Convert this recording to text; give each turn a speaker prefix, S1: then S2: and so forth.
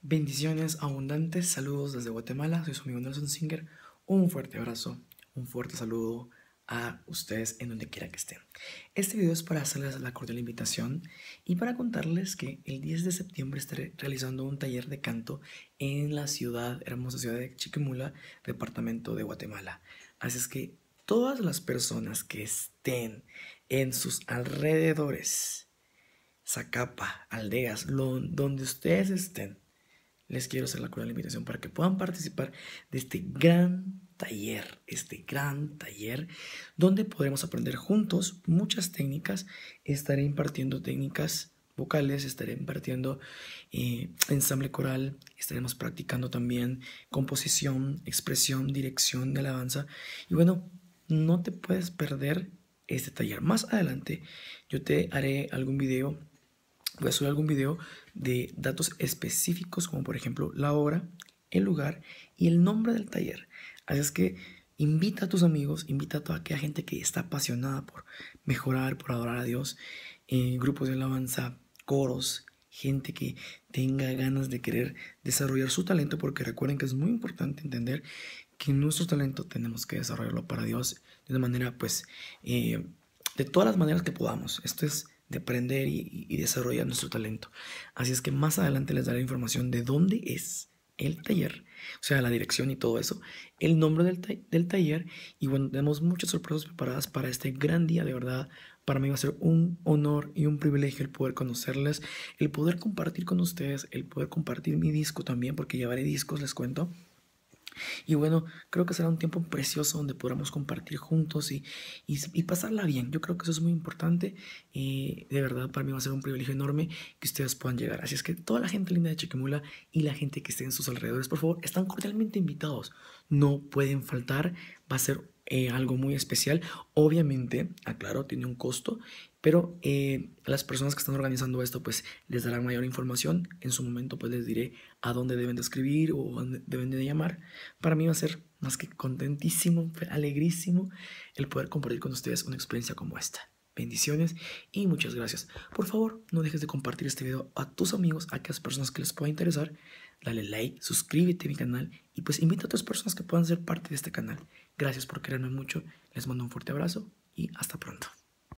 S1: Bendiciones abundantes, saludos desde Guatemala, soy su amigo Nelson Singer, un fuerte abrazo, un fuerte saludo a ustedes en donde quiera que estén. Este video es para hacerles la cordial invitación y para contarles que el 10 de septiembre estaré realizando un taller de canto en la ciudad, hermosa ciudad de Chiquimula, departamento de Guatemala. Así es que todas las personas que estén en sus alrededores, Zacapa, aldeas, donde ustedes estén, les quiero hacer la cordial invitación para que puedan participar de este gran taller, este gran taller donde podremos aprender juntos muchas técnicas. Estaré impartiendo técnicas vocales, estaré impartiendo eh, ensamble coral, estaremos practicando también composición, expresión, dirección de alabanza. Y bueno, no te puedes perder este taller. Más adelante yo te haré algún video voy a subir algún video de datos específicos como por ejemplo la hora, el lugar y el nombre del taller. Así es que invita a tus amigos, invita a toda aquella gente que está apasionada por mejorar, por adorar a Dios, eh, grupos de alabanza, coros, gente que tenga ganas de querer desarrollar su talento, porque recuerden que es muy importante entender que nuestro talento tenemos que desarrollarlo para Dios de una manera, pues, eh, de todas las maneras que podamos. Esto es de aprender y, desarrollar nuestro talento. Así es que más adelante les daré información de dónde es el taller, o sea, la dirección y todo eso, el nombre del, del taller y bueno, tenemos muchas sorpresas preparadas para este gran día, de verdad. Para mí va a ser un honor y un privilegio el poder conocerles, el poder compartir con ustedes, el poder compartir mi disco también, porque llevaré discos, les cuento y bueno, creo que será un tiempo precioso donde podamos compartir juntos y, pasarla bien. Yo creo que eso es muy importante eh, de verdad para mí va a ser un privilegio enorme que ustedes puedan llegar. Así es que toda la gente linda de Chequimula y la gente que esté en sus alrededores, por favor, están cordialmente invitados. No pueden faltar. Va a ser eh, algo muy especial. Obviamente, aclaro, tiene un costo, pero eh, las personas que están organizando esto, pues les darán mayor información. En su momento, pues les diré a dónde deben de escribir o dónde deben de llamar. Para mí va a ser más que contentísimo, alegrísimo el poder compartir con ustedes una experiencia como esta. Bendiciones y muchas gracias. Por favor, no dejes de compartir este video a tus amigos, a aquellas personas que les pueda interesar. Dale like, suscríbete a mi canal y pues invita a otras personas que puedan ser parte de este canal. Gracias por quererme mucho. Les mando un fuerte abrazo y hasta pronto.